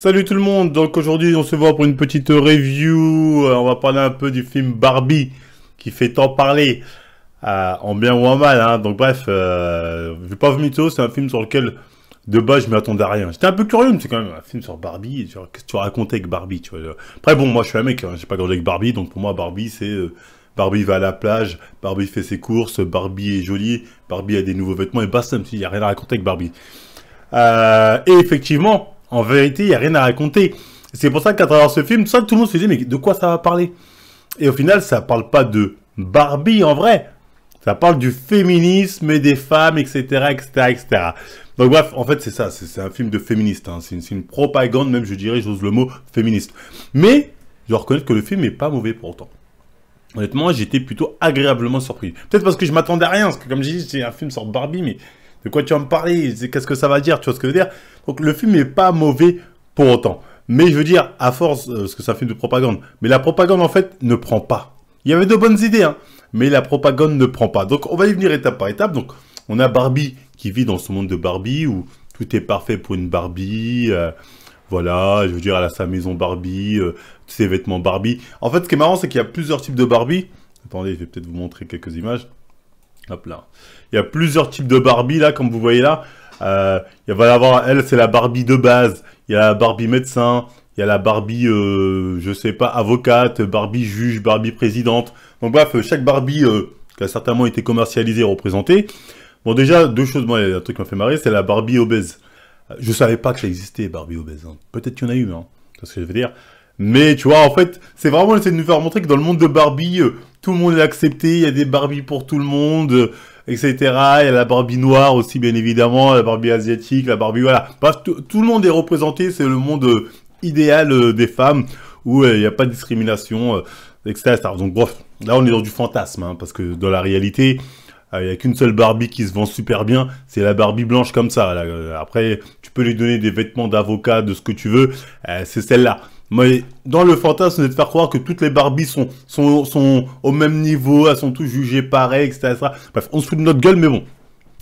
Salut tout le monde, donc aujourd'hui on se voit pour une petite review, euh, on va parler un peu du film Barbie qui fait tant parler, euh, en bien ou en mal, hein. donc bref, je vais pas vous mytho, c'est un film sur lequel de base je m'attendais à rien, j'étais un peu curieux, mais c'est quand même un film sur Barbie, qu'est-ce que tu vas avec Barbie, tu après bon moi je suis un mec, hein, j'ai pas grandi avec Barbie, donc pour moi Barbie c'est... Euh, Barbie va à la plage, Barbie fait ses courses, Barbie est jolie, Barbie a des nouveaux vêtements et basta, il n'y a rien à raconter avec Barbie. et effectivement, en vérité, il n'y a rien à raconter. C'est pour ça qu'à travers ce film, tout le monde se disait, mais de quoi ça va parler Et au final, ça parle pas de Barbie en vrai. Ça parle du féminisme et des femmes, etc., etc., Donc bref, en fait, c'est ça. C'est un film de féministe. Hein. C'est une, propagande, même, je dirais, j'ose le mot, féministe. Mais je reconnais que le film n'est pas mauvais pour autant. Honnêtement, j'étais plutôt agréablement surpris. Peut-être parce que je m'attendais à rien, parce que comme j'ai dit, c'est un film sur Barbie, mais de quoi tu vas me parler, qu'est-ce que ça va dire, tu vois ce que je veux dire Donc le film n'est pas mauvais pour autant. Mais je veux dire, à force, euh, parce que c'est un film de propagande, mais la propagande en fait ne prend pas. Il y avait de bonnes idées, hein, mais la propagande ne prend pas. Donc on va y venir étape par étape. Donc on a Barbie qui vit dans ce monde de Barbie où tout est parfait pour une Barbie. Euh, voilà, je veux dire, elle a sa maison Barbie, euh, ses vêtements Barbie. En fait, ce qui est marrant, c'est qu'il y a plusieurs types de Barbie. Attendez, je vais peut-être vous montrer quelques images. Hop là. Il y a plusieurs types de Barbie, là, comme vous voyez là. Euh, il va y avoir, elle, c'est la Barbie de base. Il y a la Barbie médecin. Il y a la Barbie, euh, je sais pas, avocate, Barbie juge, Barbie présidente. Donc bref, chaque Barbie euh, qui a certainement été commercialisée et représentée. Bon, déjà, deux choses. Moi, a un truc qui m'a fait marrer, c'est la Barbie obèse. Je savais pas que ça existait, Barbie obèse. Hein. Peut-être qu'il y en a eu, hein. C'est ce que je veux dire. Mais tu vois, en fait, c'est vraiment essayer de nous faire montrer que dans le monde de Barbie, euh, tout le monde est accepté, il y a des Barbies pour tout le monde etc. Il y a la Barbie noire aussi, bien évidemment, la Barbie asiatique, la Barbie, voilà. Bref, tout le monde est représenté, c'est le monde euh, idéal euh, des femmes, où euh, il n'y a pas de discrimination, etc. Donc bref, là on est dans du fantasme, hein, parce que dans la réalité, il n'y a qu'une seule Barbie qui se vend super bien, c'est la Barbie blanche comme ça. Après, tu peux lui donner des vêtements d'avocat, de ce que tu veux, c'est celle-là. Mais dans le fantasme, c'est de faire croire que toutes les Barbies sont, sont, au même niveau, elles sont toutes jugées pareilles, etc., Bref, on se fout de notre gueule, mais bon.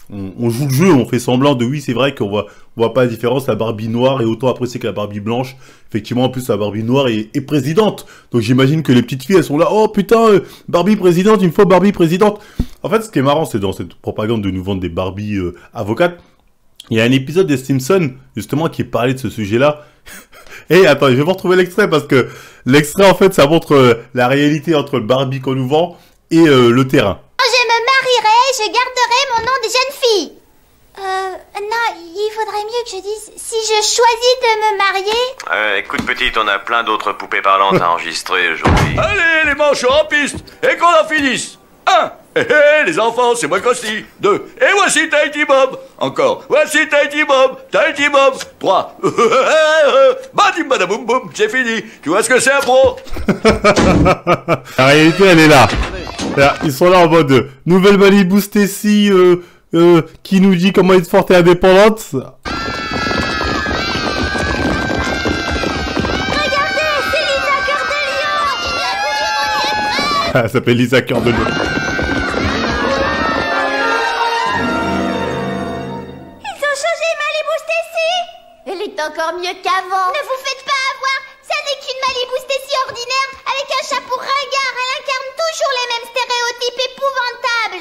On, joue le jeu, on fait semblant de oui, c'est vrai qu'on voit, voit pas la différence, la Barbie noire est autant appréciée que la Barbie blanche. Effectivement, en plus, la Barbie noire est, présidente. Donc j'imagine que les petites filles, elles sont là, oh putain, euh, Barbie présidente, une fois Barbie présidente. En fait, ce qui est marrant, c'est dans cette propagande de nous vendre des Barbies euh, avocates, il y a un épisode des Simpsons, justement, qui parlait de ce sujet-là. Et eh, attends, je vais vous retrouver l'extrait parce que l'extrait, en fait, ça montre euh, la réalité entre le Barbie qu'on nous vend et euh, le terrain. Oh, je me marierai, je garderai mon nom de jeune fille. Euh, non, il faudrait mieux que je dise si je choisis de me marier. Euh, écoute, petite, on a plein d'autres poupées parlantes à enregistrer aujourd'hui. Allez, les manches en piste et qu'on en finisse. Un, eh, eh, eh les enfants, c'est moi Krusty. Deux. Et voici Tahiti Bob. Encore. Voici Tahiti Bob. Tahiti Bob. Trois. Eh, Badim badaboum boum, c'est fini. Tu vois ce que c'est un pro La réalité, elle est là. Ils sont là en mode euh, nouvelle Malibu Stacy euh, euh, qui nous dit comment être forte et indépendante. Regardez, c'est Lisa Cœur de Lion Elle s'appelle Lisa Cœur de Lion. encore mieux qu'avant. Ne vous faites pas avoir Ça n'est qu'une Malibu si ordinaire avec un chapeau ringard. Elle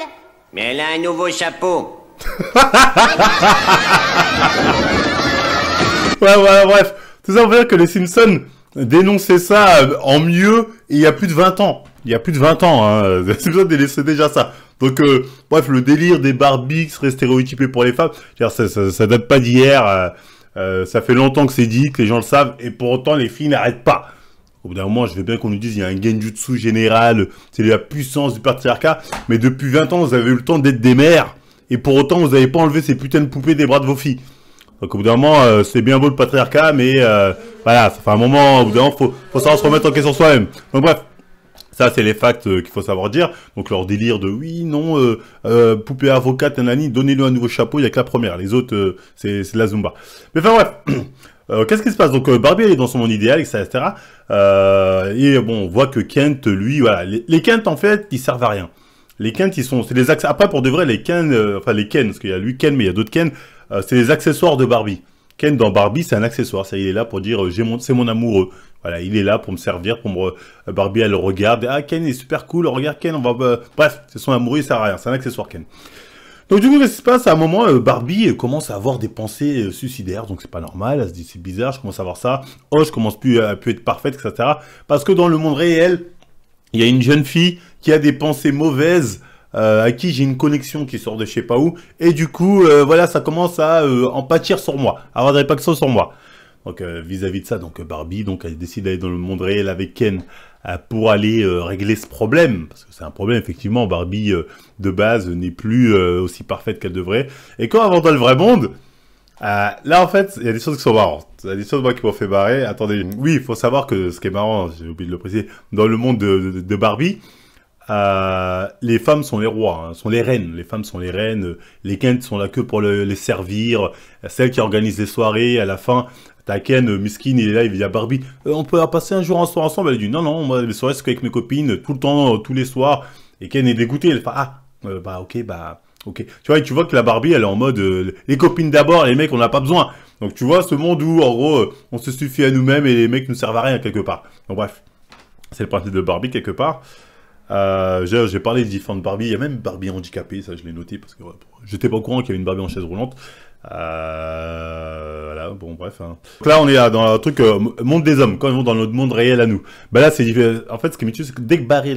incarne toujours les mêmes stéréotypes épouvantables. Mais elle a un nouveau chapeau. ouais, ouais, bref. Tout ça pour dire que les Simpsons dénonçaient ça euh, en mieux il y a plus de 20 ans. Il y a plus de 20 ans, hein. les Simpsons délaissaient déjà ça. Donc, euh, bref, le délire des barbie qui stéréotypé pour les femmes, ça, ça, ça, date pas d'hier. Euh. Euh, ça fait longtemps que c'est dit, que les gens le savent, et pour autant, les filles n'arrêtent pas. Au bout d'un moment, je veux bien qu'on nous dise il y a un genjutsu général, c'est la puissance du patriarcat, mais depuis 20 ans, vous avez eu le temps d'être des mères, et pour autant, vous n'avez pas enlevé ces putains de poupées des bras de vos filles. Donc au bout d'un moment, euh, c'est bien beau le patriarcat, mais euh, voilà, ça fait un moment, au bout d'un moment, faut, faut savoir se remettre en question soi-même. Donc bref, ça, c'est les facts euh, qu'il faut savoir dire. Donc leur délire de oui, non, euh, euh, poupée avocate, nanani, donnez-lui un nouveau chapeau, il n'y a que la première. Les autres, c'est la Zumba. Mais enfin bref, qu'est-ce qui se passe Donc Barbie, elle est dans son monde idéal, etc. et bon, on voit que Kent, lui, voilà. Les, Kent, en fait, ils servent à rien. Les Kent, ils sont... C'est les Après, pour de vrai, les Ken... enfin, les Ken, parce qu'il y a lui Ken, mais il y a d'autres Ken. c'est les accessoires de Barbie. Ken dans Barbie, c'est un accessoire. Ça, il est là pour dire, mon, c'est mon amoureux. Voilà, il est là pour me servir, pour me... Barbie, elle le regarde. Ah, Ken, il est super cool. Regarde, Ken, on va... Euh, bref, c'est son amoureux, il sert à rien. C'est un accessoire, Ken. Donc du coup, qu'est-ce qui se passe À un moment, euh, Barbie euh, commence à avoir des pensées suicidaires, donc c'est pas normal, elle se dit c'est bizarre, je commence à voir ça, oh, je commence plus à plus être parfaite, etc. Parce que dans le monde réel, il y a une jeune fille qui a des pensées mauvaises, à qui j'ai une connexion qui sort de je sais pas où, et du coup, voilà, ça commence à en pâtir sur moi, à avoir des ça sur moi. Donc euh, vis-à-vis de ça, donc Barbie donc elle décide d'aller dans le monde réel avec Ken euh, pour aller euh, régler ce problème parce que c'est un problème effectivement. Barbie de base n'est plus aussi parfaite qu'elle devrait. Et quand on va dans le vrai monde, là en fait il y a des choses qui sont marrantes. Il y a des choses moi qui m'ont fait barrer. Attendez, oui il faut savoir que ce qui est marrant, j'ai oublié de le préciser, dans le monde de, Barbie. les femmes sont les rois, hein, sont les reines. Les femmes sont les reines. les quintes sont là que pour les servir. Celles qui organisent les soirées, à la fin, T'as Ken, euh, il est là, il y a Barbie. Euh, on peut passer un jour en soir ensemble. Elle dit non, non, moi, les soirées, c'est qu'avec mes copines, tout le temps, euh, tous les soirs. Et Ken est dégoûté. Elle fait ah, bah, ok, bah, ok. Tu vois, tu vois que la Barbie, elle est en mode les copines d'abord, les mecs, on n'a pas besoin. Donc, tu vois, ce monde où, en gros, on se suffit à nous-mêmes et les mecs nous servent à rien, quelque part. Donc, bref, c'est le principe de Barbie, quelque part. J'ai parlé de différentes Barbie. Il y a même Barbie handicapée, ça je l'ai noté parce que j'étais pas au courant qu'il y avait une Barbie en chaise roulante. Euh, voilà, bon, bref. Hein. Donc là, on est dans un truc euh, monde des hommes, quand ils vont dans notre monde réel à nous. Bah là, c'est en fait ce qui m'étonnent, c'est que dès que Barbie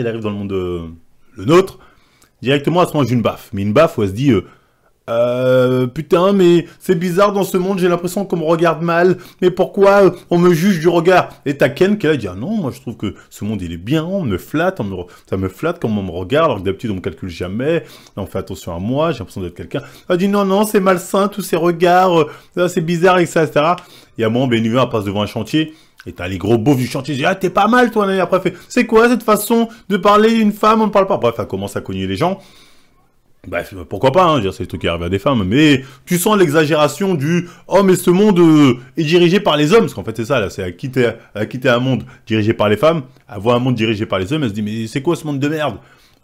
elle arrive dans le monde euh, le nôtre, directement, elle se mange une baffe. Mais une baffe où elle se dit euh, putain, mais c'est bizarre dans ce monde, j'ai l'impression qu'on me regarde mal, mais pourquoi on me juge du regard Et t'as Ken qui a dit, ah non, moi je trouve que ce monde il est bien, on me flatte, ça me flatte quand on me regarde, alors que d'habitude on me calcule jamais, on fait attention à moi, j'ai l'impression d'être quelqu'un. Elle ah, dit, non, non, c'est malsain, tous ces regards, euh, c'est bizarre, etc. Et à un moment, Benua passe devant un chantier, et t'as les gros beaufs du chantier, je dis, ah, t'es pas mal, toi, l'année après, fait, c'est quoi cette façon de parler une femme, on ne parle pas. Bref, elle commence à cogner les gens. Bah, pourquoi pas, hein, c'est des trucs qui arrivent à des femmes, mais tu sens l'exagération du « Oh, mais ce monde euh, est dirigé par les hommes !» Parce qu'en fait, c'est ça, là, c'est à quitter, à quitter un monde dirigé par les femmes, à voir un monde dirigé par les hommes, elle se dit « Mais c'est quoi ce monde de merde ?»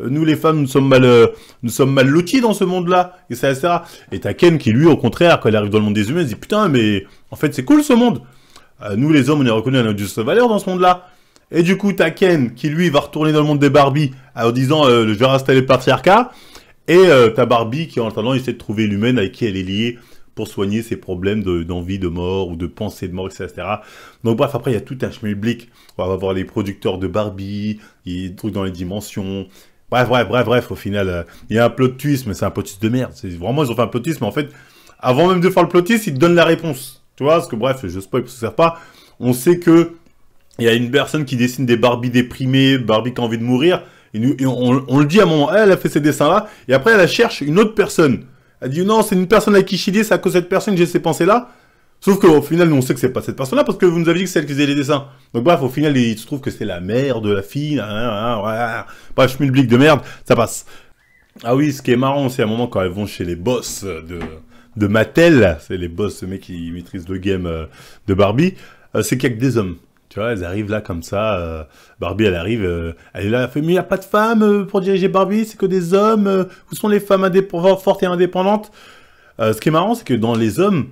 euh, Nous, les femmes, nous sommes mal, euh, nous sommes mal lotis dans ce monde-là, et ça, etc. Et t'as Ken qui, lui, au contraire, quand il arrive dans le monde des humains, elle se dit « Putain, mais en fait, c'est cool ce monde Nous, les hommes, on est reconnus à notre juste valeur dans ce monde-là. » Et du coup, t'as Ken qui, lui, va retourner dans le monde des Barbie en disant Je vais installer le patriarcat », et euh, ta Barbie qui en attendant essaie de trouver l'humaine avec qui elle est liée pour soigner ses problèmes d'envie de, mort ou de pensée de mort, etc. Donc bref, après, il y a tout un schmilblick. On va voir les producteurs de Barbie, des trucs dans les dimensions. Bref, bref, bref, bref, au final, euh, il y a un plot twist, mais c'est un plot twist de merde. Vraiment, ils ont fait un plot twist, mais en fait, avant même de faire le plot twist, ils te donnent la réponse. Tu vois, parce que bref, je spoil, ça sert pas. On sait que il y a une personne qui dessine des Barbie déprimées, Barbie qui a envie de mourir. Et, nous, on, le dit à un moment, elle a fait ces dessins-là, et après elle cherche une autre personne. Elle dit non, c'est une personne à qui je c'est à cause de cette personne que j'ai ces pensées-là. Sauf qu'au final, on sait que c'est pas cette personne-là parce que vous nous avez dit que c'est elle qui faisait les dessins. Donc bref, au final, il se trouve que c'est la mère de la fille. Hein, hein, hein, bref, je blique de merde, ça passe. Ah oui, ce qui est marrant, c'est à un moment quand elles vont chez les boss de, de Mattel, c'est les boss, ce mec qui maîtrise le game euh, de Barbie, euh, c'est qu'il n'y a que des hommes. Tu vois, elles arrivent là comme ça. Euh, Barbie, elle arrive, euh, elle est là, elle fait Mais il n'y a pas de femmes euh, pour diriger Barbie, c'est que des hommes. où sont les femmes fortes et indépendantes Ce qui est marrant, c'est que dans les hommes,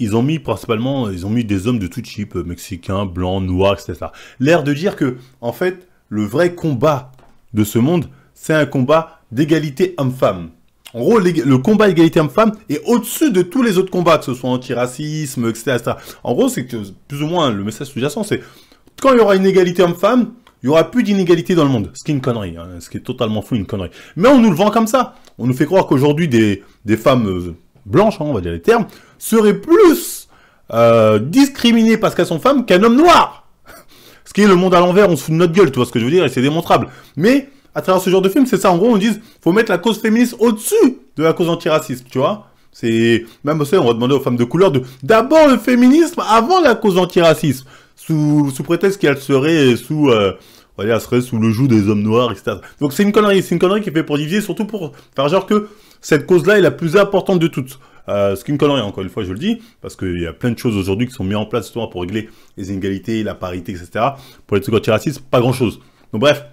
ils ont mis principalement, ils ont mis des hommes de tout type, mexicains, blancs, noirs, etc. L'air de dire que, en fait, le vrai combat de ce monde, c'est un combat d'égalité homme-femme. En gros, le combat égalité homme-femme est au-dessus de tous les autres combats, que ce soit anti etc. etc. En gros, c'est plus ou moins le message sous-jacent, c'est quand il y aura une égalité homme-femme, il y aura plus d'inégalité dans le monde. Ce qui est une connerie, hein. ce qui est totalement fou, une connerie. Mais on nous le vend comme ça. On nous fait croire qu'aujourd'hui, des, des, femmes euh, blanches, hein, on va dire les termes, seraient plus euh, discriminées parce qu'elles sont femmes qu'un homme noir. Ce qui est le monde à l'envers, on se fout de notre gueule, tu vois ce que je veux dire, et c'est démontrable. Mais à travers ce genre de film, c'est ça, en gros, on dit, faut mettre la cause féministe au-dessus de la cause antiraciste, tu vois c'est même aussi, on va demander aux femmes de couleur de d'abord le féminisme avant la cause antiraciste sous, prétexte qu'elle serait sous, euh, serait sous le joug des hommes noirs, etc. Donc c'est une connerie, c'est une connerie qui est faite pour diviser, surtout pour faire genre que cette cause-là est la plus importante de toutes. Euh, ce qui est une connerie, encore une fois, je le dis, parce qu'il y a plein de choses aujourd'hui qui sont mises en place pour régler les inégalités, la parité, etc. Pour les trucs anti-raciste pas grand-chose. Donc bref,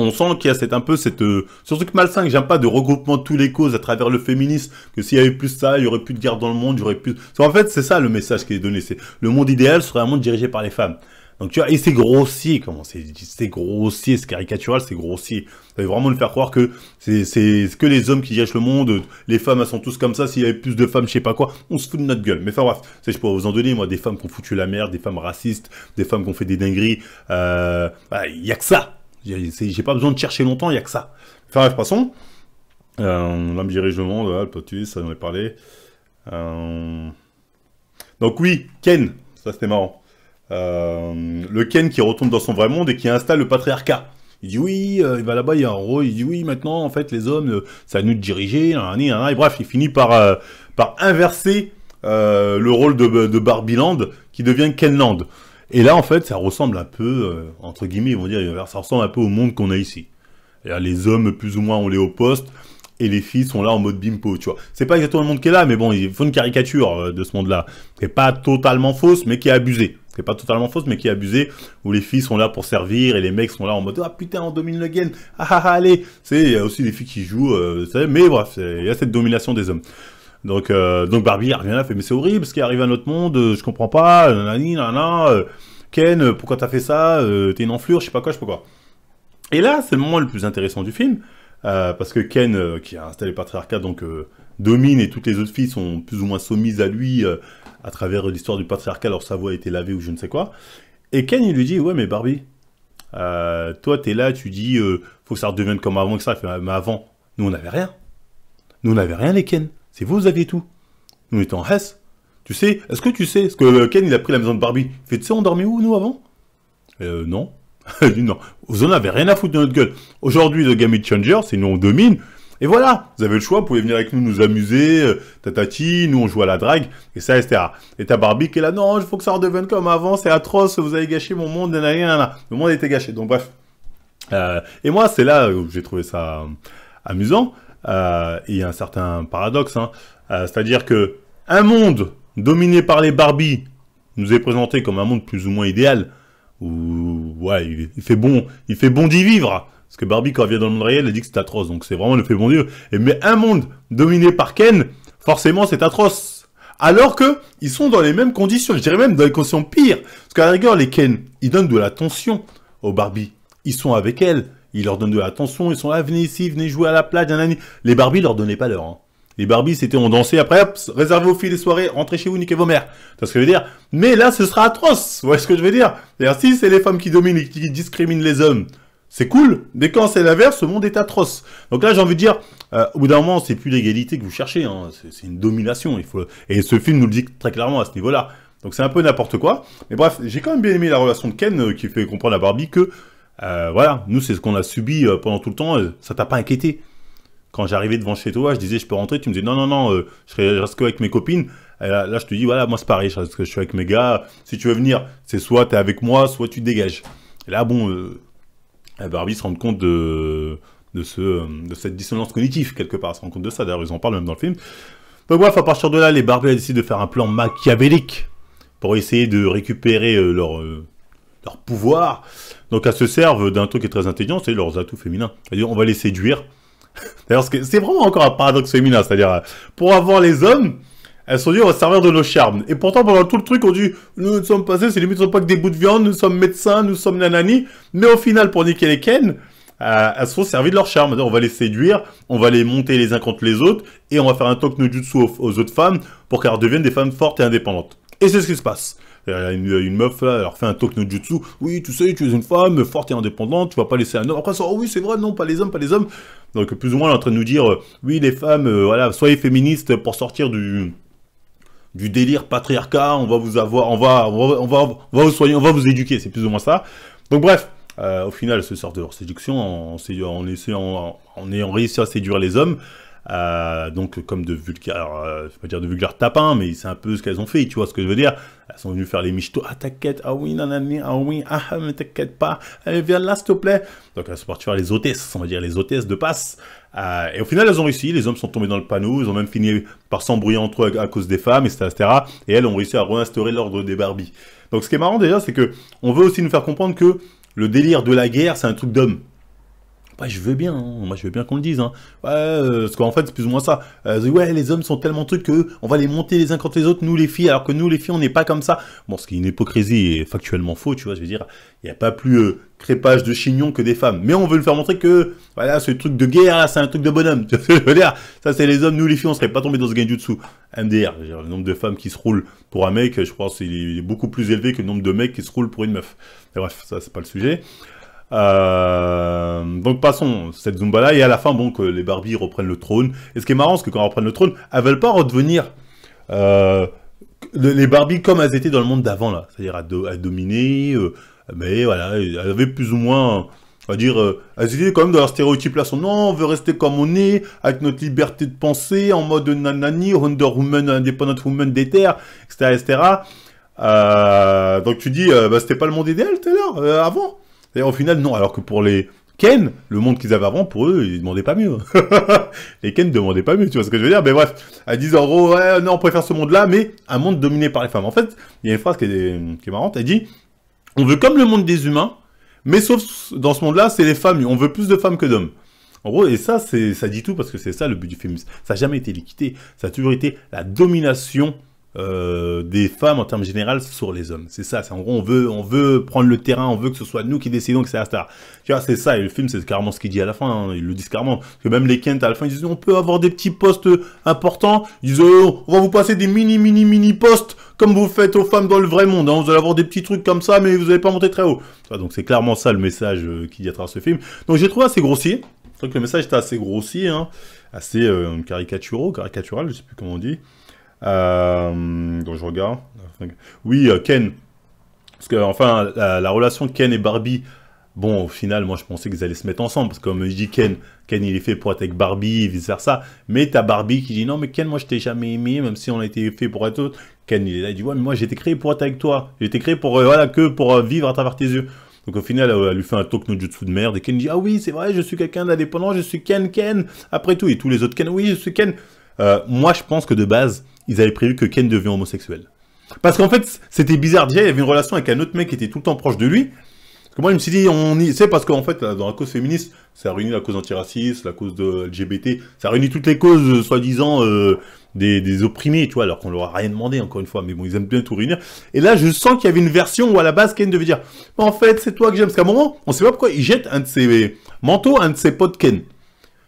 on sent qu'il y a cette, un peu cette, Surtout euh, que malsain que j'aime pas de regroupement de tous les causes à travers le féminisme, que s'il y avait plus ça, il y aurait plus de guerre dans le monde, il y aurait plus, en fait, c'est ça le message qui est donné, c'est, le monde idéal serait un monde dirigé par les femmes. Donc tu vois, et c'est grossier, comment c'est, grossier, c'est caricatural, c'est grossier. Il veut vraiment nous faire croire que c'est, que les hommes qui dirigent le monde, les femmes elles sont tous comme ça, s'il y avait plus de femmes, je sais pas quoi, on se fout de notre gueule. Mais enfin bref, je pourrais vous en donner, moi, des femmes qui ont foutu la merde, des femmes racistes, des femmes qui ont fait des dingueries, euh, bah, il y a que ça, j'ai pas besoin de chercher longtemps, il n'y a que ça. Enfin bref, passons. L'homme dirige le potus, ça j'en ai parlé. Euh, donc oui, Ken, ça c'était marrant. Euh, le Ken qui retourne dans son vrai monde et qui installe le patriarcat. Il dit oui, euh, il va là-bas, il y a un roi, il dit oui, maintenant, en fait, les hommes, ça c'est à nous de diriger, et bref, il finit par, par inverser le rôle de, de Barbiland qui devient Kenland. Et là, en fait, ça ressemble un peu, euh, entre guillemets, ils vont dire, ça ressemble un peu au monde qu'on a ici. Les hommes, plus ou moins, on les au poste, et les filles sont là en mode bimpo, tu vois. C'est pas exactement le monde qui est là, mais bon, il faut une caricature euh, de ce monde-là. C'est pas totalement fausse, mais qui est abusée. C'est pas totalement fausse, mais qui est abusée, où les filles sont là pour servir, et les mecs sont là en mode, ah putain, on domine le game, ah ah, ah allez. C'est, il y a aussi des filles qui jouent, euh, mais bref, il y a cette domination des hommes. Donc, euh, donc Barbie revient là, fait mais c'est horrible ce qui arrive à notre monde, euh, je comprends pas, euh, nanani, nanana, Ken, pourquoi t'as fait ça, t'es une enflure, je sais pas quoi, je sais pas quoi. Et là, c'est le moment le plus intéressant du film, parce que Ken, qui a installé le patriarcat, donc domine et toutes les autres filles sont plus ou moins soumises à lui à travers l'histoire du patriarcat, alors sa voix a été lavée ou je ne sais quoi. Et Ken, il lui dit, ouais mais Barbie, toi t'es là, tu dis, faut que ça redevienne comme avant que ça, mais avant, nous on n'avait rien. Nous on n'avait rien les Ken. C'est vous, vous aviez tout. Nous étions en Hesse. Tu sais, est-ce que tu sais ce que euh, Ken, il a pris la maison de Barbie Fait, tu sais, on dormait où, nous, avant Euh, non. non. Vous en avez rien à foutre de notre gueule. Aujourd'hui, le Game Changer, c'est nous, on domine. Et voilà, vous avez le choix, vous pouvez venir avec nous nous amuser, euh, tatati, nous on joue à la drague, et ça, etc. Et ta Barbie qui est là, non, il faut que ça redevienne comme avant, c'est atroce, vous avez gâché mon monde, rien nana. le monde était gâché, donc bref. Euh, et moi, c'est là où j'ai trouvé ça amusant, euh, il y a un certain paradoxe, hein. euh, c'est-à-dire que un monde dominé par les Barbies nous est présenté comme un monde plus ou moins idéal, où ouais, il fait bon, il fait bon d'y vivre. Parce que Barbie, quand elle vient dans le monde réel, elle dit que c'est atroce, donc c'est vraiment le fait bon d'y vivre. mais un monde dominé par Ken, forcément c'est atroce. Alors que sont dans les mêmes conditions, je dirais même dans les conditions pires. Parce qu'à la rigueur, les Ken, ils donnent de l'attention aux Barbie. Ils sont avec elles, ils leur donnent de l'attention, ils sont là, venez ici, venez jouer à la plage, an Les Barbies leur donnaient pas l'heure. Hein. Les Barbies, c'était on dansait, après, hop, réservé au filles des soirées, rentrez chez vous, niquez vos mères. C'est ce que je veux dire. Mais là, ce sera atroce. Vous voyez ce que je veux dire cest si c'est les femmes qui dominent et qui discriminent les hommes, c'est cool, mais quand c'est l'inverse, ce monde est atroce. Donc là, j'ai envie de dire, euh, au bout d'un moment, c'est plus l'égalité que vous cherchez, hein. c'est une domination. Il faut... Et ce film nous le dit très clairement à ce niveau-là. Donc c'est un peu n'importe quoi. Mais bref, j'ai quand même bien aimé la relation de Ken euh, qui fait comprendre à Barbie que euh, voilà, nous, c'est ce qu'on a subi euh, pendant tout le temps. Euh, ça t'a pas inquiété. Quand j'arrivais devant chez toi, je disais, je peux rentrer. Tu me disais, non, non, non, je, reste que avec mes copines. là, je te dis, voilà, moi, c'est pareil. Je, reste, que je suis avec mes gars. Si tu veux venir, c'est soit tu es avec moi, soit tu dégages. là, bon, euh, Barbie se rend compte de, de, ce, de cette dissonance cognitive, quelque part. se rend compte de ça. D'ailleurs, ils en parlent même dans le film. Donc, bref, à partir de là, les Barbies décident de faire un plan machiavélique pour essayer de récupérer leur, leur pouvoir. Donc elles se servent d'un truc qui est très intelligent, c'est leurs atouts féminins. C'est-à-dire on va les séduire. D'ailleurs, c'est vraiment encore un paradoxe féminin, c'est-à-dire pour avoir les hommes, elles sont dit on va servir de nos charmes. Et pourtant pendant tout le truc on dit nous ne sommes passés, ces limites ne sont pas que des bouts de viande, nous sommes médecins, nous sommes nanani. Mais au final pour niquer les Ken, euh, elles se sont servies de leur charmes, On va les séduire, on va les monter les uns contre les autres, et on va faire un talk no jutsu aux, aux autres femmes pour qu'elles deviennent des femmes fortes et indépendantes. Et c'est ce qui se passe. Euh, une, euh, une, meuf, là, elle leur fait un talk no jutsu. Oui, tu sais, tu es une femme forte et indépendante, tu vas pas laisser un homme. Après, ça, oh oui, c'est vrai, non, pas les hommes, pas les hommes. Donc, plus ou moins, elle est en train de nous dire, euh, oui, les femmes, voilà, soyez féministes pour sortir du du délire patriarcat, on va vous avoir, on va, on va, on va, vous on va vous éduquer, c'est plus ou moins ça. Donc bref, au final, ce sort de leur séduction, en, en, en, en, en ayant réussi à séduire les hommes, euh, donc comme de vulgaire, euh, dire de vulgaire tapin, mais c'est un peu ce qu'elles ont fait, tu vois ce que je veux dire Elles sont venues faire les michto, ah t'inquiète, ah oui, nanani, ah oui, ah, ah mais t'inquiète pas, eh, viens là s'il te plaît. Donc elles sont parties faire les hôtesses, on va dire les hôtesses de passe. Euh, et au final elles ont réussi, les hommes sont tombés dans le panneau, ils ont même fini par s'embrouiller entre eux à, cause des femmes, etc., Et elles ont réussi à réinstaurer l'ordre des Barbies. Donc ce qui est marrant déjà, c'est que on veut aussi nous faire comprendre que le délire de la guerre, c'est un truc d'homme. Ouais, je veux bien, hein. moi je veux bien qu'on le dise. Hein. Ouais, euh, parce qu'en fait, c'est plus ou moins ça. Euh, ouais, les hommes sont tellement trucs que on va les monter les uns contre les autres, nous les filles, alors que nous les filles, on n'est pas comme ça. Bon, ce qui est une hypocrisie et factuellement faux, tu vois, je veux dire, il n'y a pas plus euh, crépage de chignon que des femmes. Mais on veut le faire montrer que, voilà, ce truc de guerre, c'est un truc de bonhomme. Tu Ça, c'est les hommes, nous les filles, on serait pas tombés dans ce gain du dessous. MDR, le nombre de femmes qui se roulent pour un mec, je crois il est beaucoup plus élevé que le nombre de mecs qui se roulent pour une meuf. bref, ça, c'est pas le sujet. Euh, donc passons cette Zumba là et à la fin bon que les Barbies reprennent le trône. Et ce qui est marrant c'est que quand elles reprennent le trône, elles veulent pas redevenir euh, les Barbies comme elles étaient dans le monde d'avant là, c'est-à-dire à, dominer, euh, mais voilà, elles avaient plus ou moins on va dire, elles étaient quand même dans leur stéréotype là, son non, on veut rester comme on est, avec notre liberté de penser, en mode nanani, Wonder Woman, Independent Woman des terres, etc. etc. donc tu dis, bah, c'était pas le monde idéal tout à l'heure, avant. Et au final, non. Alors que pour les Ken, le monde qu'ils avaient avant, pour eux, ils demandaient pas mieux. les Ken demandaient pas mieux, tu vois ce que je veux dire Mais ben bref, elles disent en ouais, non, on préfère ce monde-là, mais un monde dominé par les femmes. En fait, il y a une phrase qui est, marrante, elle dit, on veut comme le monde des humains, mais sauf dans ce monde-là, c'est les femmes, on veut plus de femmes que d'hommes. En gros, et ça, ça dit tout parce que c'est ça le but du féminisme. Ça n'a jamais été l'équité, Ça a toujours été la domination euh, des femmes en termes généraux sur les hommes. C'est ça, c'est en gros, on veut, on veut prendre le terrain, on veut que ce soit nous qui décidons que c'est à star. Tu vois, c'est ça, et le film, c'est carrément ce qu'il dit à la fin, il hein, ils le disent carrément. que même les Kent, à la fin, ils disent, on peut avoir des petits postes importants, ils disent, oh, on va vous passer des mini, mini, mini postes, comme vous faites aux femmes dans le vrai monde, hein. vous allez avoir des petits trucs comme ça, mais vous n'allez pas monter très haut. donc c'est clairement ça le message qui euh, qu'il y à travers ce film. Donc j'ai trouvé assez grossier, je trouve que le message était assez grossier, hein. assez euh, caricaturaux, caricatural, je sais plus comment on dit. Euh, donc je regarde. Oui, euh, Ken. Parce que, enfin, la, relation relation Ken et Barbie, bon, au final, moi, je pensais qu'ils allaient se mettre ensemble. Parce que, comme je dis, Ken, Ken, il est fait pour être avec Barbie et vice-versa. Mais t'as Barbie qui dit, non, mais Ken, moi, je t'ai jamais aimé, même si on a été fait pour être autre. Ken, il est là, il dit, ouais, moi, j'ai été créé pour être avec toi. J'ai été créé pour, euh, voilà, que pour vivre à travers tes yeux. Donc au final, elle, lui fait un talk no jutsu de merde. Et Ken dit Ah oui, c'est vrai, je suis quelqu'un d'indépendant, je suis Ken Ken. Après tout, et tous les autres Ken, oui, je suis Ken. moi, je pense que de base, ils avaient prévu que Ken devienne homosexuel. Parce qu'en fait, c'était bizarre. Déjà, il avait une relation avec un autre mec qui était tout le temps proche de lui. Parce que moi, je me suis dit, on y... c'est parce qu'en fait, dans la cause féministe, ça réuni la cause antiraciste, la cause de LGBT, ça réunit toutes les causes, euh, soi-disant, euh, des, des, opprimés, tu vois, alors qu'on leur a rien demandé, encore une fois. Mais bon, ils aiment bien tout réunir. Et là, je sens qu'il y avait une version où, à la base, Ken devait dire, en fait, c'est toi que j'aime. Parce qu'à un moment, on sait pas pourquoi, il jette un de ses manteaux un de ses potes Ken.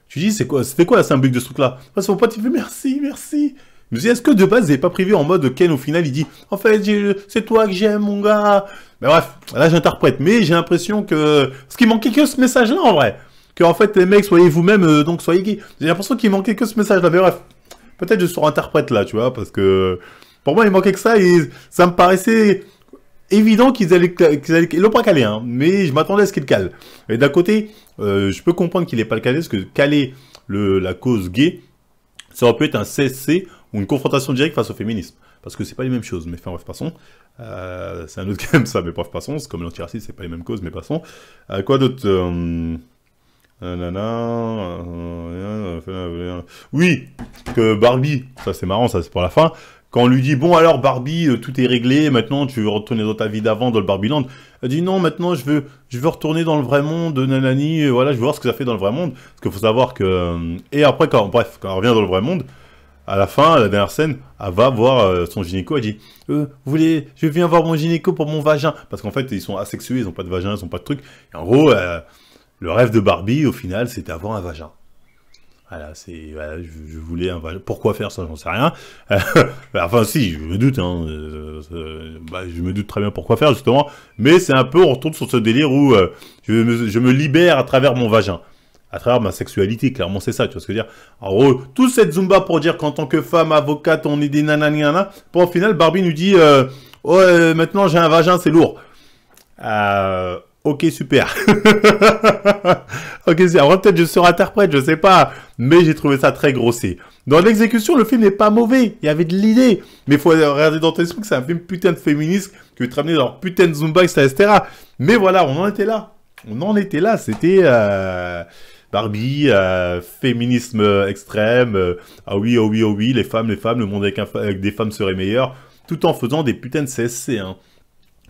Tu dis, c'est quoi, c'était quoi la symbolique de ce truc-là? Parce que mon pote, il merci, merci. Mais est-ce que de base, vous n'avez pas prévu en mode Ken, au final, il dit, en fait, c'est toi que j'aime, mon gars. Mais ben, bref, là, j'interprète. Mais j'ai l'impression que... Est-ce qu'il manquait que ce message-là, en vrai. Que, en fait, les mecs, soyez vous-même, euh, donc soyez gay J'ai l'impression qu'il manquait que ce message-là. Mais bref, peut-être je sur-interprète là, tu vois, parce que... Pour moi, il manquait que ça, et ça me paraissait évident qu'ils allaient, qu'ils ils l'ont pas calé, hein, mais je m'attendais à ce qu'il cale. Et d'un côté, euh, je peux comprendre qu'il n'est pas le calé, parce que caler le, la cause gay, ça aurait pu être un CSC ou une confrontation directe face au féminisme. Parce que c'est pas les mêmes choses, mais enfin bref, passons. Euh, c'est un autre game ça, mais bref, passons. C'est comme l'antiracisme, c'est pas les mêmes causes, mais passons. Euh, quoi d'autre euh, Oui, que Barbie, ça c'est marrant, ça c'est pour la fin. Quand on lui dit, bon alors Barbie, tout est réglé, maintenant tu veux retourner dans ta vie d'avant, dans le Barbieland, elle dit non, maintenant je veux, je veux retourner dans le vrai monde, nanani, voilà, je veux voir ce que ça fait dans le vrai monde. Parce qu'il faut savoir que... Et après, quand, bref, quand on revient dans le vrai monde, à la fin, la dernière scène, elle va voir euh, son gynéco, elle dit euh, Vous voulez, je viens voir mon gynéco pour mon vagin Parce qu'en fait, ils sont asexués, ils n'ont pas de vagin, ils n'ont pas de truc. Et en gros, euh, le rêve de Barbie, au final, c'est d'avoir un vagin. Voilà, c'est, je, voulais un vagin. Pourquoi faire ça J'en sais rien. Bah, enfin, si, je me doute. Hein. Bah, je me doute très bien pourquoi faire, justement. Mais c'est un peu, on retourne sur ce délire où je, me, libère à travers mon vagin à travers ma sexualité. Clairement, c'est ça, tu vois ce que je veux dire. En gros, toute cette Zumba pour dire qu'en tant que femme, avocate, on est des nananana, Pour au final, Barbie nous dit euh, oh, euh, maintenant j'ai un vagin, c'est lourd. Euh, ok, super. ok, alors peut-être je surinterprète, je sais pas. Mais j'ai trouvé ça très grossé. Dans l'exécution, le film n'est pas mauvais. Il y avait de l'idée. Mais il faut regarder dans ton esprit que c'est un film putain de féministe que tu ramené dans putain de Zumba, etc. Mais voilà, on en était là. On en était là. C'était... Barbie euh, féminisme extrême, euh, ah oui, oh oui, ah oui, les femmes, les femmes, le monde avec, des femmes serait meilleur, tout en faisant des putains de CSC, hein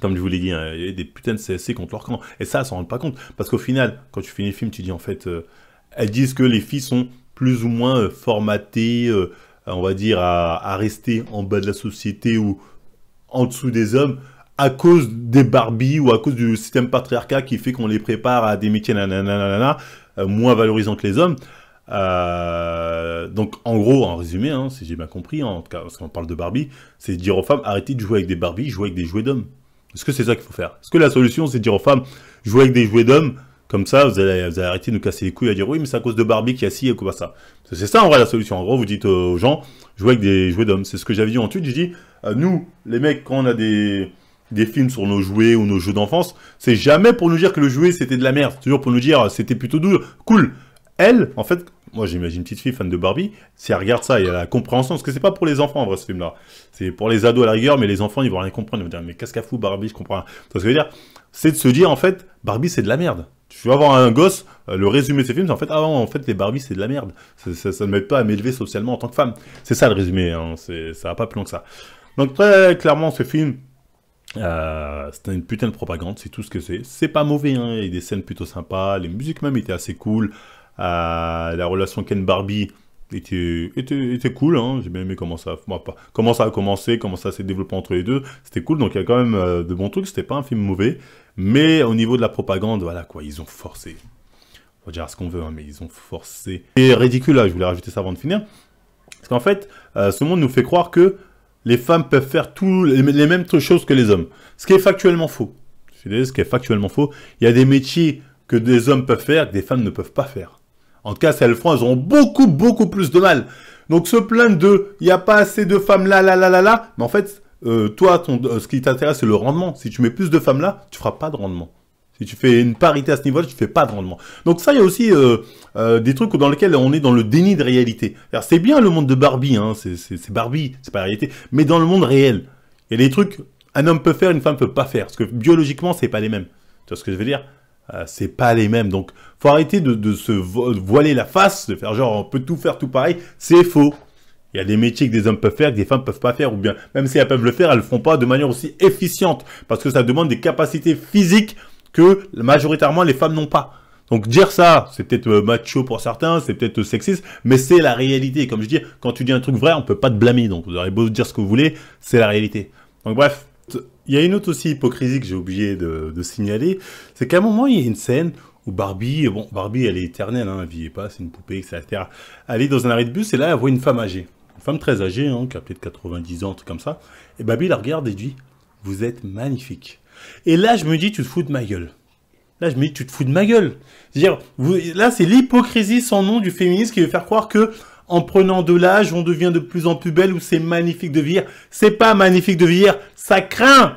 comme je vous l'ai dit, hein, il y a des putains de CSC contre leur camp. Et ça, ça s'en rend pas compte. Parce qu'au final, quand tu finis le film, tu dis en fait, euh, elles disent que les filles sont plus ou moins formatées, on va dire, à, rester en bas de la société ou en dessous des hommes à cause des Barbie ou à cause du système patriarcat qui fait qu'on les prépare à des métiers nanana. Euh, moins valorisant que les hommes. Euh, donc en gros, en résumé, hein, si j'ai bien compris, en tout cas parce qu'on parle de Barbie, c'est dire aux femmes arrêtez de jouer avec des Barbies, jouez avec des jouets d'hommes. Est-ce que c'est ça qu'il faut faire Est-ce que la solution c'est dire aux femmes jouez avec des jouets d'hommes comme ça, vous allez, arrêter de nous casser les couilles à dire oui, mais c'est à cause de Barbie qui a et quoi ça. C'est ça en vrai la solution. En gros, vous dites aux gens jouez avec des jouets d'hommes. C'est ce que j'avais dit en tout J'ai dit euh, nous, les mecs, quand on a des des films sur nos jouets ou nos jeux d'enfance, c'est jamais pour nous dire que le jouet c'était de la merde, c'est toujours pour nous dire euh, c'était plutôt doux, cool. Elle, en fait, moi j'imagine une petite fille fan de Barbie, si elle regarde ça et elle a la compréhension, parce que c'est pas pour les enfants en vrai ce film-là, c'est pour les ados à la rigueur, mais les enfants ils vont rien comprendre, ils vont dire mais qu'est-ce fou Barbie, je comprends rien. Ce que je dire, c'est de se dire en fait, Barbie c'est de la merde. Tu vas voir un gosse, euh, le résumé de ses films, c'est en fait, ah non, en fait, les Barbie, c'est de la merde. Ça, ne m'aide pas à m'élever socialement en tant que femme. C'est ça le résumé, hein. C'est ça va pas plus loin que ça. Donc très clairement, ce film, euh, c'était une putain de propagande, c'est tout ce que c'est. C'est pas mauvais, hein. il y a des scènes plutôt sympas, les musiques même étaient assez cool. Euh, la relation Ken-Barbie était, était, était, cool, hein. j'ai bien aimé comment ça, comment ça a commencé, comment ça s'est développé entre les deux. C'était cool, donc il y a quand même euh, de bons trucs, c'était pas un film mauvais. Mais au niveau de la propagande, voilà quoi, ils ont forcé. On va dire ce qu'on veut, hein, mais ils ont forcé. Et ridicule, je voulais rajouter ça avant de finir. Parce qu'en fait, ce monde nous fait croire que les femmes peuvent faire les mêmes choses que les hommes. Ce qui est factuellement faux. ce qui est factuellement faux. Il y a des métiers que des hommes peuvent faire que des femmes ne peuvent pas faire. En tout cas, si elles le font, elles auront beaucoup, beaucoup plus de mal. Donc se plaindre de il n'y a pas assez de femmes là, là, là, là, là, mais en fait, euh, toi, ton, euh, ce qui t'intéresse, c'est le rendement. Si tu mets plus de femmes là, tu feras pas de rendement. Si tu fais une parité à ce niveau-là, tu fais pas de rendement. Donc ça, il y a aussi euh, euh, des trucs dans lesquels on est dans le déni de réalité. C'est bien le monde de Barbie, hein, c'est Barbie, c'est pas la réalité, mais dans le monde réel, il y a des trucs un homme peut faire, une femme peut pas faire, parce que biologiquement, c'est pas les mêmes. Tu vois ce que je veux dire Ce euh, C'est pas les mêmes. Donc, faut arrêter de, de, se voiler la face, de faire genre on peut tout faire tout pareil. C'est faux. Il y a des métiers que des hommes peuvent faire, que des femmes peuvent pas faire, ou bien même si elles peuvent le faire, elles le font pas de manière aussi efficiente, parce que ça demande des capacités physiques que majoritairement les femmes n'ont pas. Donc dire ça, c'est peut-être euh, macho pour certains, c'est peut-être euh, sexiste, mais c'est la réalité. Comme je dis, quand tu dis un truc vrai, on ne peut pas te blâmer. Donc vous aurez beau dire ce que vous voulez, c'est la réalité. Donc bref, il y a une autre aussi hypocrisie que j'ai oublié de, signaler, c'est qu'à un moment, il y a une scène où Barbie, euh, bon, Barbie, elle est éternelle, hein, elle vieillit pas, c'est une poupée, etc. Elle est dans un arrêt de bus et là, elle voit une femme âgée. Une femme très âgée, hein, qui a peut-être 90 ans, un truc comme ça. Et Barbie la regarde et dit, vous êtes magnifique. Et là, je me dis, tu te fous de ma gueule. Là, je me dis, tu te fous de ma gueule. dire là, c'est l'hypocrisie sans nom du féminisme qui veut faire croire que en prenant de l'âge, on devient de plus en plus belle ou c'est magnifique de vieillir. C'est pas magnifique de vieillir, ça craint.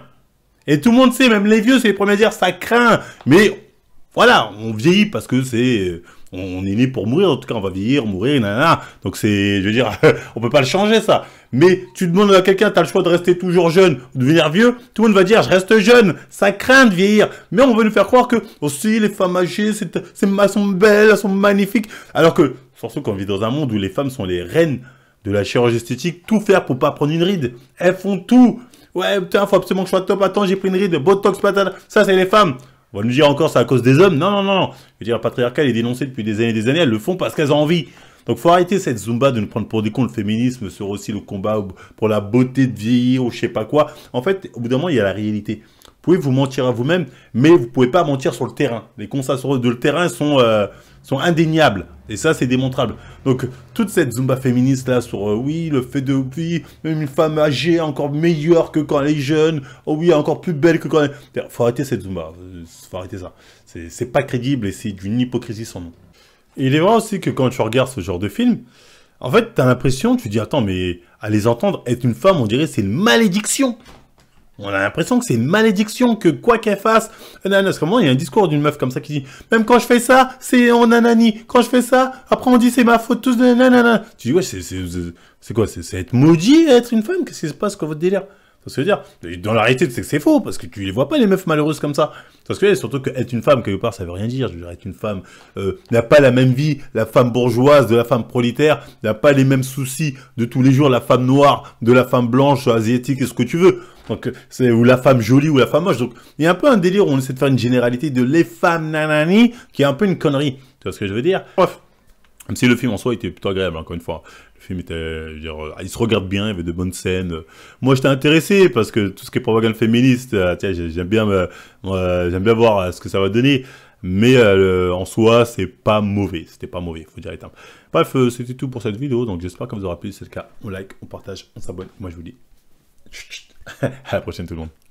Et tout le monde sait, même les vieux, c'est les premiers à dire ça craint. Mais voilà, on vieillit parce que c'est on, est né pour mourir, en tout cas, on va vieillir, mourir, nanana. Donc c'est, je veux dire, on peut pas le changer ça. Mais tu demandes à quelqu'un, tu as le choix de rester toujours jeune ou de devenir vieux, tout le monde va dire, je reste jeune, ça craint de vieillir. Mais on veut nous faire croire que, aussi, oh, les femmes âgées, c'est, elles sont belles, elles sont magnifiques. Alors que, surtout on vit dans un monde où les femmes sont les reines de la chirurgie esthétique, tout faire pour pas prendre une ride. Elles font tout. Ouais, putain, faut absolument que je sois top. Attends, j'ai pris une ride, botox, patate. Ça, c'est les femmes. On va nous dire encore c'est à cause des hommes. Non, non, non. Je veux dire, le patriarcat, est dénoncé depuis des années et des années. Elles le font parce qu'elles ont envie. Donc faut arrêter cette Zumba de nous prendre pour des cons. Le féminisme sur aussi le combat pour la beauté de vieillir ou je sais pas quoi. En fait, au bout d'un moment, il y a la réalité. Vous pouvez vous mentir à vous-même, mais vous ne pouvez pas mentir sur le terrain. Les constats de le terrain euh, sont, indéniables. Et ça, c'est démontrable. Donc, toute cette Zumba féministe là sur euh, oui, le fait de oui, même une femme âgée encore meilleure que quand elle est jeune, oh oui, encore plus belle que quand elle est. Faut arrêter cette Zumba, euh, faut arrêter ça. C'est pas crédible et c'est d'une hypocrisie sans nom. il est vrai aussi que quand tu regardes ce genre de film, en fait, tu as l'impression, tu dis attends, mais à les entendre, être une femme, on dirait c'est une malédiction. On a l'impression que c'est une malédiction, que quoi qu'elle fasse, un Comment il y a un discours d'une meuf comme ça qui dit, même quand je fais ça, c'est en nanani Quand je fais ça, après on dit c'est ma faute, tous nanana. Tu dis, ouais, c'est quoi, c'est être maudit être une femme Qu'est-ce qui se passe, quoi, votre délire dire Dans la réalité, c'est que c'est faux, parce que tu les vois pas, les meufs malheureuses comme ça. Parce que surtout qu'être une femme, quelque part, ça veut rien dire. Je veux dire, être une femme euh, n'a pas la même vie, la femme bourgeoise de la femme prolétaire, n'a pas les mêmes soucis de tous les jours, la femme noire, de la femme blanche, asiatique, et ce que tu veux. Donc, c'est ou la femme jolie ou la femme moche. Donc, il y a un peu un délire où on essaie de faire une généralité de les femmes nanani, qui est un peu une connerie. Tu vois ce que je veux dire Bref. Même si le film en soi était plutôt agréable, hein, encore une fois. Euh, il se regarde bien, il y avait de bonnes scènes. Moi, j'étais intéressé parce que tout ce qui est propagande féministe, euh, j'aime bien, euh, j'aime bien voir ce que ça va donner. Mais en soi, c'est pas mauvais. C'était pas mauvais, faut dire les termes. Bref, c'était tout pour cette vidéo. Donc, j'espère que vous aura plu. Si c'est le cas, on like, on partage, on s'abonne. Moi, je vous dis à la prochaine, tout le monde.